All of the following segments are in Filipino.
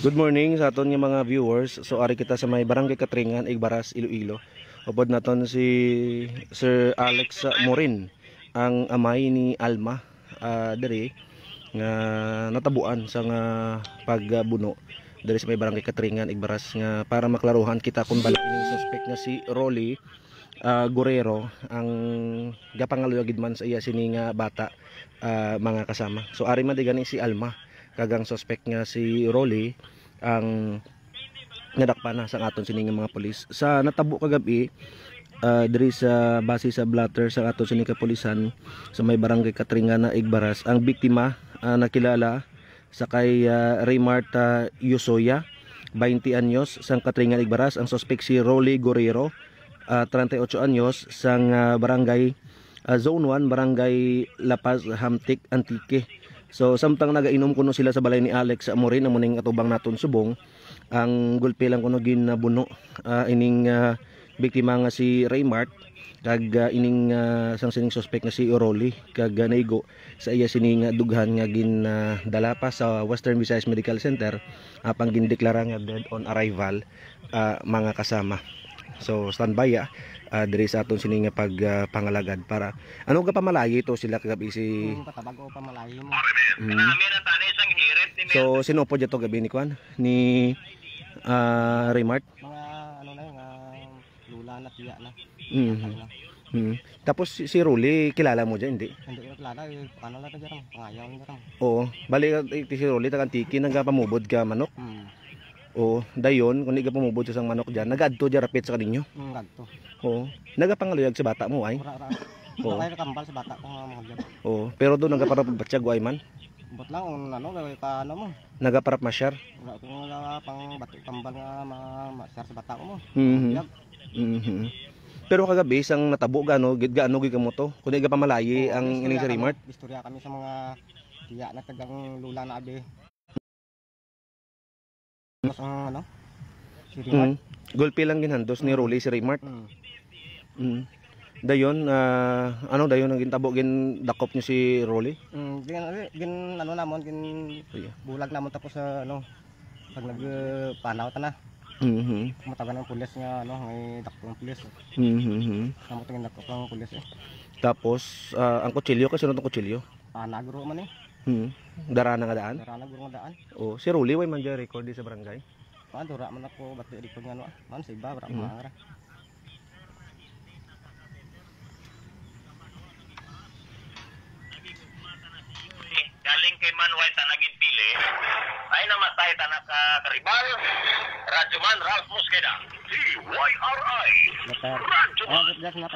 Good morning sa aton nga mga viewers. So ari kita sa may Barangay Katringan, Igbaras, Iloilo. Upod naton si Sir Alex Morin, ang amay ni Alma uh, ah, dere nga natabuan sa nga pagbuno dere sa may Barangay Katringan, Igbaras nga para maklaruhan kita kung bala ini suspect nga si Rolly uh, Guerrero ang gapangaluyagid man sa iya sini nga bata uh, mga kasama. So ari man digani si Alma kagang suspect nga si Rolly ang nadakpan na sa aton sining mga pulis sa natabo kagabi uh, diri sa base sa blatter sa aton sining kapulisan sa may barangay Katringana Igbaras ang biktima uh, nakilala sa kay uh, Ray Yusoya 20 anyos sang Katringana Igbaras ang suspect si Rolly Guerrero uh, 38 anyos sang uh, barangay uh, zone 1 barangay Lapaz Hamtik Antique So samtang nagainom kuno sila sa balay ni Alex sa Amorin ang muning atubang naton subong ang gulpi lang kuno ginabuno uh, ining uh, biktima nga si Raymart kag uh, ining uh, sang sining suspect nga si Oroli kag uh, naigo sa iya sining uh, dughan nga gindala uh, pa sa Western Visayas Medical Center apang uh, gindeklara nga dead on arrival uh, mga kasama. So standby ya. Uh uh, sa aton sini nga pag uh, pangalagad para ano ga pamalayo ito sila kagabi si hmm, o pamalayo mo. Mm. -hmm. So sino po dito gabi ni Kwan ni uh, ah, Remart? Mga ano na yun, uh, lula na tiya na. -hmm. hmm. Tapos si, Ruli, kilala mo dyan, hindi? Hindi ko kilala. Eh, ano lang ito dyan? Pangayaw lang Oo. Bali, eh, si Ruli, tagantiki, nagpamubod ka manok. Hmm o dayon kun iga pumubod sa manok diyan nagadto di rapit sa kaninyo mm, gadto oo nagapangaluyag sa bata mo ay oo kay ano, kambal sa bata ko mga diyan oo pero do nagaparap batyag ay man Bot lang on ano kay paano mo nagaparap masyar wala ko nga pang bato kambal nga masyar sa bata ko mo pero kagabi isang natabo gano gid gaano gid kamo to kun iga pamalayi ang ining sa remark istorya kami sa mga tiya na tagang lula na abi mas ang ano? Si Raymart. Mm. Gulpi lang ginhandos ni Rolly si Raymart. Mm. Mm. Dayon uh, ano dayon ang gintabo gin dakop niyo si Rolly? Mm, gin, ano, gin ano namon gin ah. bulag namon tapos sa ano pag nagpanaw ta na. Mhm. Mm Matagal ng pulis nga ano may dakop ang pulis. Mhm. Mm -hmm. Namo dakop ang pulis eh. Tapos uh, ang kutsilyo kasi ano tong kutsilyo? Ah, nagro man eh. Hmm. Darana nga daan? Darana guro nga daan. Oh, si Ruli way man record di sa barangay. Paan dura man ako bati di pag ano. Man sa iba hmm. mangra. Galing kay Manway sa naging pili, ay namatay tanak ka karibal, Radyo Man Ralph Mosqueda, DYRI, Radyo Man,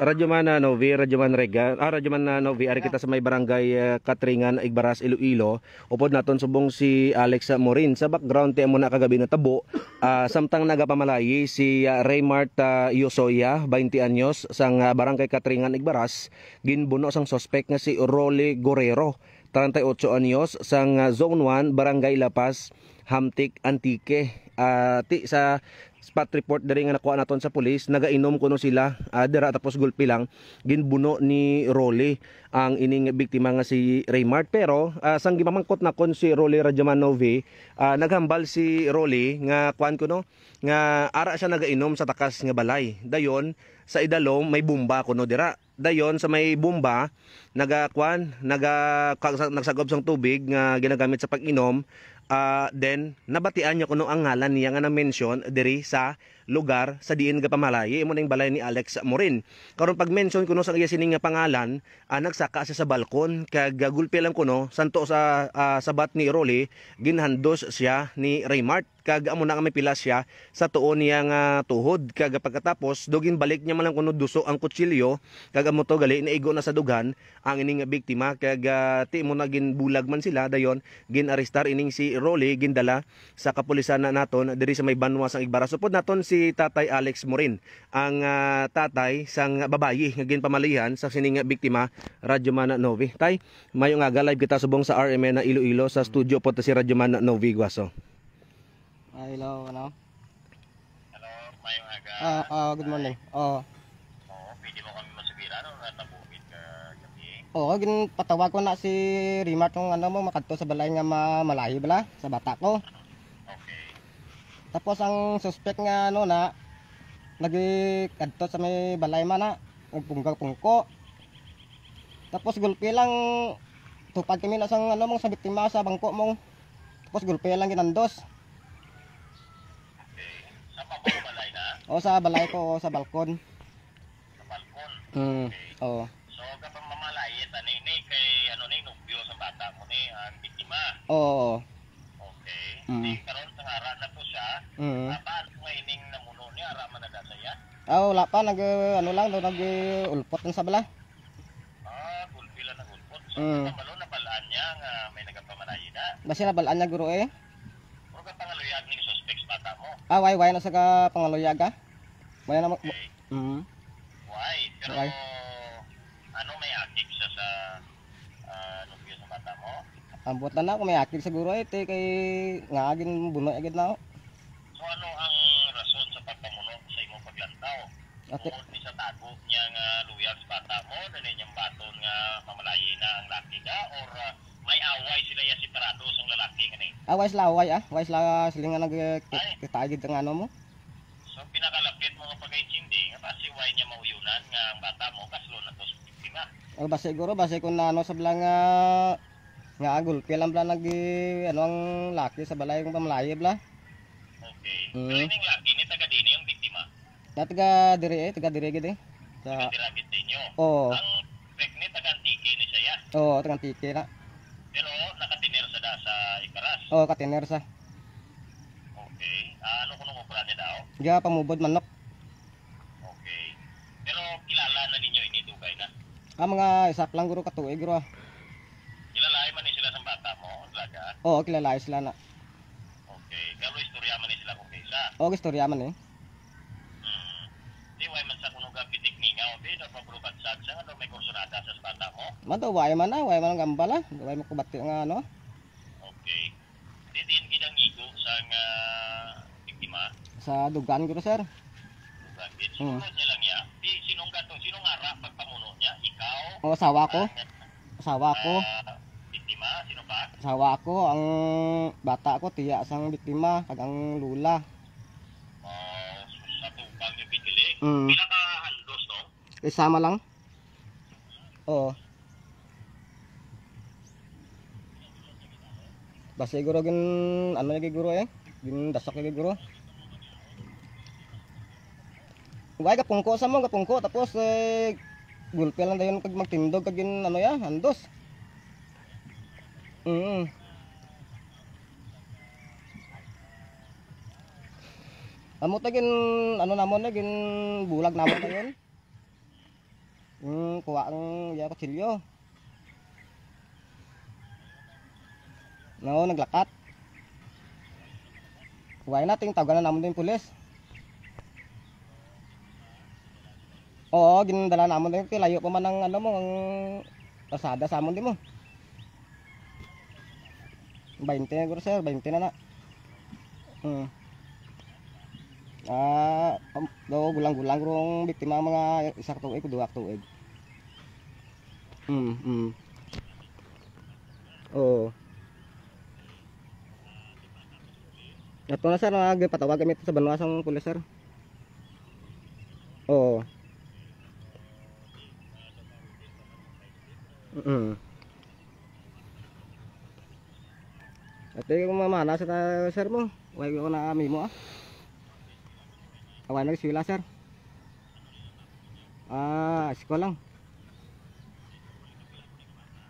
Radyo na no, vi radyo man ah, rega. Ah, radyo na ah, no, vi ari kita sa may barangay uh, Katringan, Igbaras, Iloilo. Upod naton subong si Alex Morin sa background ti mo na kagabi na tabo. Uh, samtang nagapamalayi si uh, Raymart uh, Yosoya, 20 anyos, sang uh, barangay Katringan, Igbaras, ginbuno sang suspect nga si Rolly Gorero, 38 anyos, sang uh, Zone 1, Barangay Lapas, Hamtik, Antique. Uh, ti sa spot report diri nga nakuha naton sa pulis nagainom kuno sila uh, tapos gulpi lang ginbuno ni Rolly ang ining biktima nga si Raymart pero uh, sang gimamangkot na kon si Rolly Radjamanovi uh, ah, naghambal si Rolly nga kuan kuno nga ara siya nagainom sa takas nga balay dayon sa idalom may bomba kuno dira dayon sa may bumba nagakuan naga nagsagob sang tubig nga ginagamit sa pag-inom Uh, then nabatian niya kuno ang ngalan niya nga na-mention diri sa lugar sa diin ga pamalayi imo ning balay ni Alex Morin. Karon pag mention kuno sa iya sining nga pangalan, uh, nagsaka siya sa balkon kag gagulpi lang kuno santo sa uh, sabat ni Roli ginhandos siya ni Raymart kag amo na kami pila siya sa tuon niya nga tuhod kag pagkatapos dugin balik niya man lang kuno duso ang kutsilyo kag amo to gali naigo na sa dugan ang ining biktima kag uh, ti mo na ginbulag man sila dayon ginarestar ining si Rolly gindala sa kapulisan naton diri sa may banwa sang Igbara. Supod naton si Tatay Alex Morin, ang uh, tatay sang babayi nga ginpamalihan sa sining biktima Radyo Mana Novi. Tay, mayo nga ga live kita subong sa RMN na Iloilo sa studio po ta si Radyo Mana Novi Guaso. Uh, hello, ano? Hello, mayo nga. Ah, uh, uh, good morning. Oh. Uh, oh, pwede mo kami masugira no, na ka. Oo, gin patawag ko na si Rima tong ano mo makadto sa balay nga ma malahi bala sa bata ko. Okay. Tapos ang suspect nga ano na lagi kadto sa may balay man na nagpungga-pungko. Tapos gulpi lang tupag kami na sang ano mong sa biktima sa bangko mong tapos gulpi lang ginandos. Okay. Sa balay na? o sa balay ko, o, sa balkon. Sa balkon? Hmm, okay. oo. So, luma. Oo. Okay. Mm. Di karon sa ara na po siya. Mm. Apan mining na muno ni ara man nagadaya. Ah, wala pa nag ano lang daw nag ulpot ng sabala. Ah, gulpi lang ng ulpot. So, mm. Malo na balaan niya nga may nagapamanay na. Basi na balaan niya guro eh. Puro ka pangaluyag ning suspects bata mo. Ah, way way na sa ka pangaluyag ah. May na okay. Mm. Why? Pero okay. ano may akik siya sa uh, nobyo sa mata mo? Ambot na na ako, may akil siguro ay te eh, kay nga agin bunoy agad na ako. So ano ang rason sa pagpamunog sa imong paglantaw? Okay. Kung sa tago niya nga luya sa bata mo, na niyang baton nga mamalayi na ang laki ka, or uh, may away sila ya separado sa lalaki nga ni? Away sila, away ah. Away sila ah, sila nga nagkitagid ng ano mo. So pinakalapit mo nga pagkaitsindi, nga basi Y niya mauyunan nga ang bata mo kaslo na to sa biktima. Or ah, basi siguro, basi kung na ano sa bilang uh, Nga agul kailan pala nag ano ang laki sa balay oh, kung pamlaye bla. Okay. Hmm. Pero yung laki ni taga dini yung biktima. Na taga dire eh, taga dire gid eh. Sa taga anu, dire gid inyo. Oo. Oh. Ang pek ni taga antike ni siya. Oo, oh, taga antike na. Pero nakatiner sa da sa Icaras. Oo, oh, katiner sa. Okay. ano kuno mo pala ni daw? Ga pamubod manok. Okay. Pero kilala na ninyo ini dugay na. Ah mga isa lang guro katuig guro. Ah. Oo, kilala sila na. Okay, pero istoryaman man sila kung kaysa. Oo, istorya man eh. Hmm. Di way man sa kuno gabi tikningaw, di na pagrubat sa sa ano may kursunada sa bata mo. Mato, way man na, way man ang gambala. Way mo kubati nga ano. Okay. Di din gidang igo sa nga biktima. Sa dugan ko sir. Dugan, di sunod hmm. niya lang ya. Di sinong gatong, sinong ara pagpamuno niya? Ikaw? Oo, sawa ko. Ah, sawa ko. Uh, Sawa ako, ang bata ko tiya sang biktima kag ang lula. Oh, sa pagpag ni bikili. Mm. Pila ka handos no? Eh, sama lang. Oo. Basta siguro gin ano lagi guro eh. Gin dasak lagi guro. Wai gapungko sa mo gapungko tapos eh, gulpel lang dayon kag magtindog kag gin ano ya, handos. Mm. Amo ta ano namon na bulag namon ta yun. Mm, kuha ang ya kutsilyo. No, naglakat. Kuhain natin, tawagan na namon din pulis. Oo, gindala namon din, layo pa man ang ano mo, ang kasada sa amon din mo. 20 na siguro sir 20 na na hmm. ah do gulang gulang rong biktima mga isak tuig duwa tuig hmm hmm oo Ito na sir, nagpatawag kami sa banwa sa pulis sir. wala sa sir mo wala ko na kami mo ah awan na sila sir ah isko lang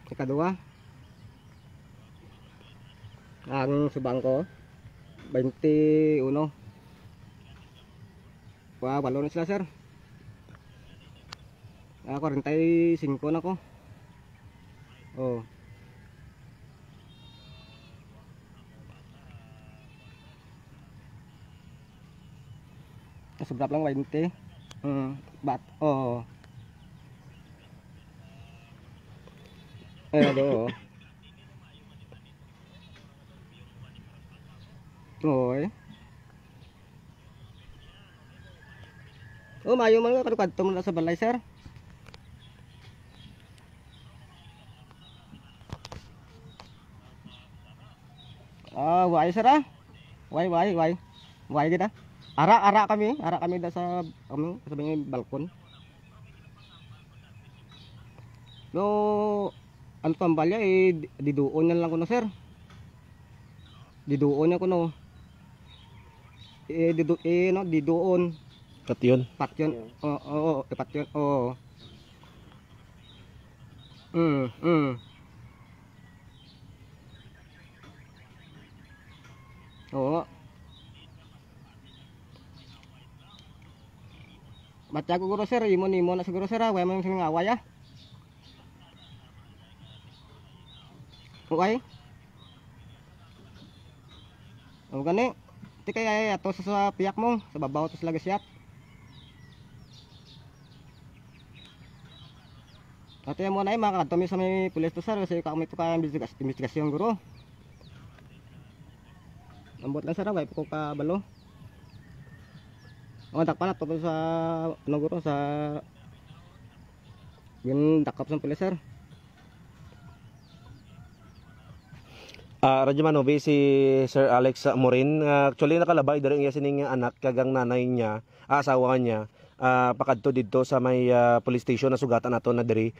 ikaduwa ang subang ko 21 wow walo na sila sir ah 45 na ko oh seberapa lang lain teh hmm, bat oh eh do oh. oi Oh, mayo man nga kadto man sa balay, sir. Ah, wai sir ah. Wai wai wai. Wai kita. Ara-ara kami, ara kami dasa kami sebenarnya balkon. lo ang tambalnya eh diduon na lang ko no sir. Diduon na ko no. Eh didu eh no diduon. Patyon. Patyon. Oo, oh, oh, oh, eh, patyon. Oo. Oh. hmm, hmm. Oh. Baca aku grosir imun imun nak grosir awak emang sing awak ya. Wai. Oh gani tika ya atau sesuai pihakmu, sebab bau terus lagi siap. Tapi yang mau naik maka kami sama pulis besar saya kami itu kan investigasi investigasi yang guru. Ambot lang wae baik pokok kabel loh. Oh, takpan na papunta sa ano guro sa yun dakap sa pala sir. Uh, Radyo si Sir Alex Morin, uh, ah, actually nakalabay dari nga sining anak kagang nanay niya, ah, asawa niya, uh, pakadto dito sa may uh, police station na sugatan nato na diri.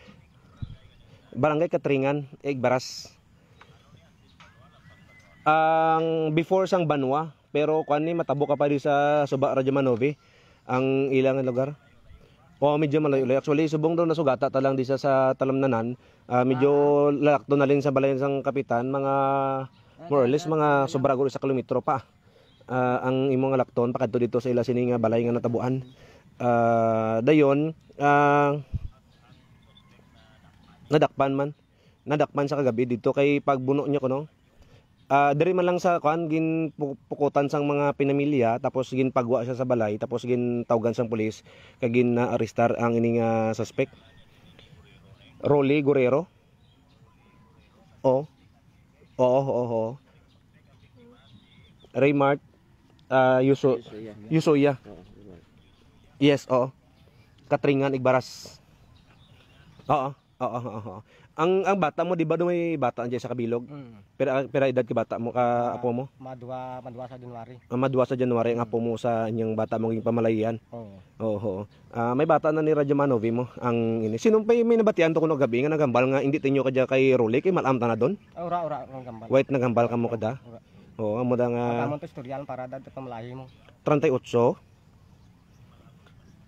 Barangay Katringan, Igbaras. Ang uh, before sang Banwa, pero kani matabo ka pa di sa Suba Rajamanovi ang ilang lugar. O medyo malayo. Actually subong daw nasugata ta lang di sa, sa Talamnanan. Uh, medyo ah. lalakto na lang sa balayan sang kapitan mga ah, more or less ah, mga sobra guro sa kilometro pa. Uh, ang imong lakton pakadto dito sa ila sini nga balay nga natabuan. Uh, dayon uh, nadakpan man nadakpan sa kagabi dito kay pagbuno niya ko no uh, diri man lang sa kuan gin pukutan sang mga pinamilya tapos gin pagwa siya sa balay tapos gin tawgan sang pulis kag gin na arrestar ang ining uh, suspect Rolly Guerrero Oh oh, oo oh, oh. Raymart uh, Yuso Yusoya Yes oh Katringan Igbaras Oo oo oo ang ang bata mo, di ba may bata andiyan sa Kabilog? Mm. Pero pero edad ka bata mo ka uh, apo mo? Madwa, madwa sa January. Uh, madwa sa January ang apo mo sa inyong bata mo maging pamalayan. Oo. Oh. Oo. Uh, ah, may bata na ni Radjamanovi mo ang ini. Sino pa may nabatian to kuno gabi nga nagambal nga hindi tinyo kadya kay Rolik kay malamta na don? Ora ah, ora gambal. Wait nagambal ka mo kada? Oo, amo da nga. Amo to istorya para dad pamalayi mo. 38.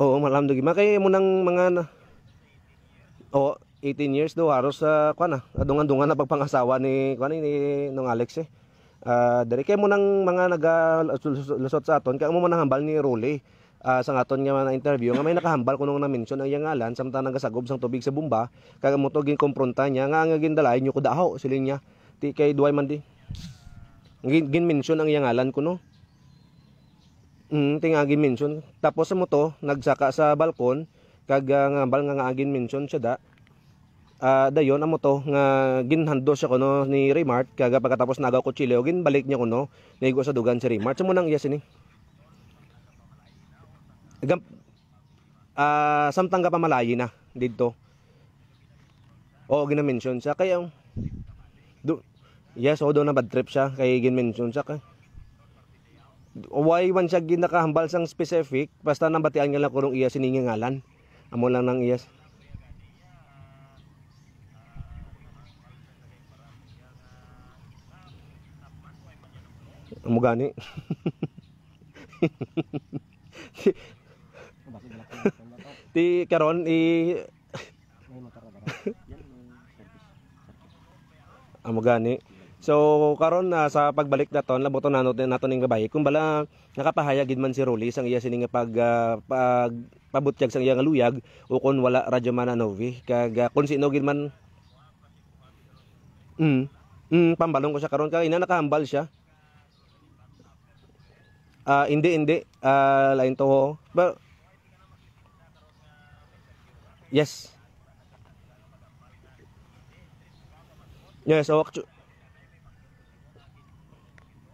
Oo, malamdo gima kay mo nang mga na... Oo, 18 years daw haros sa uh, kuan na adungan-dungan na pagpangasawa ni kuan ni nung Alex eh. Uh, ah, diri kay mo nang mga nagalusot sa aton kay mo man hambal ni Rolly uh, ah, sa aton nga na interview nga may nakahambal kuno na mention ang iyang ngalan samtang nagasagob sang tubig sa bomba kag mo to gin ginkompronta niya nga ang gindalay nyo ko daho sila niya ti kay duay man di gin, gin mention ang iyang ngalan kuno mm, ting agin mention tapos sa mo to nagsaka sa balkon kag uh, nga nga agin mention siya da uh, dayon amo to nga ginhando siya kuno ni Remart kaga pagkatapos nagaw ko chile gin balik niya kuno naigo sa dugan si Remart sa munang iya sini Agam uh, ah, samtang ka pamalayi na didto Oo, gina-mention siya kaya do Yes, oo daw na bad trip siya kay ginmention mention siya kay why man siya ginakahambal sang specific basta nabatian batian nga lang kurong iya siningangalan amo lang nang iyas mo gani. Ti karon i Amo ah, gani. So karon uh, ah, sa pagbalik naton laboto na naton naton ning gabay. kung bala nakapahayag gid man si Rolly sang iya sini nga pag, uh, pag pabutyag sang iya nga luyag o kon wala radyo man anovi kag uh, kun sino gid man mm, mm pambalong ko siya karon kay ina nakahambal siya Ah, uh, hindi, hindi. Ah, uh, lain to. Oh. yes. Yes, oh, actually.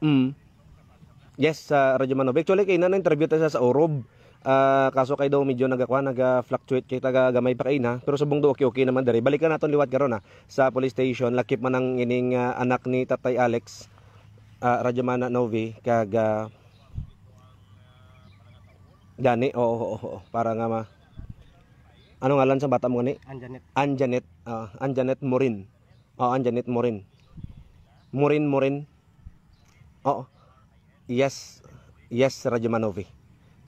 Mm. Yes, sa uh, Radyo Manob. Actually, kay na interview tayo sa Orob. Uh, kaso kay daw medyo nagakuha, naga-fluctuate kay taga gamay pa kay na. Pero subong do okay-okay naman dere. Balikan naton liwat karon na ah, sa police station. Lakip man ang ining uh, anak ni Tatay Alex. Uh, Radyo Mana Novi kag uh, Dani, oo, oo, oo. Para nga ma... Ano ngalan sa bata mo ni? Anjanet. Anjanet. Uh, ah, Anjanet Morin. oh, Anjanet Morin. Morin, Morin. Oh, yes. Yes, Rajamanovi.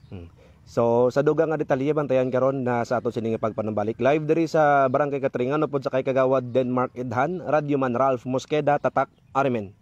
Hmm. So, sa dugang nga detalye bantayan karon na sa ato sining pagpanumbalik live diri sa Barangay Katringan no pod sa kay Kagawad Denmark Idhan, Radyo Man Ralph Mosqueda Tatak Armen.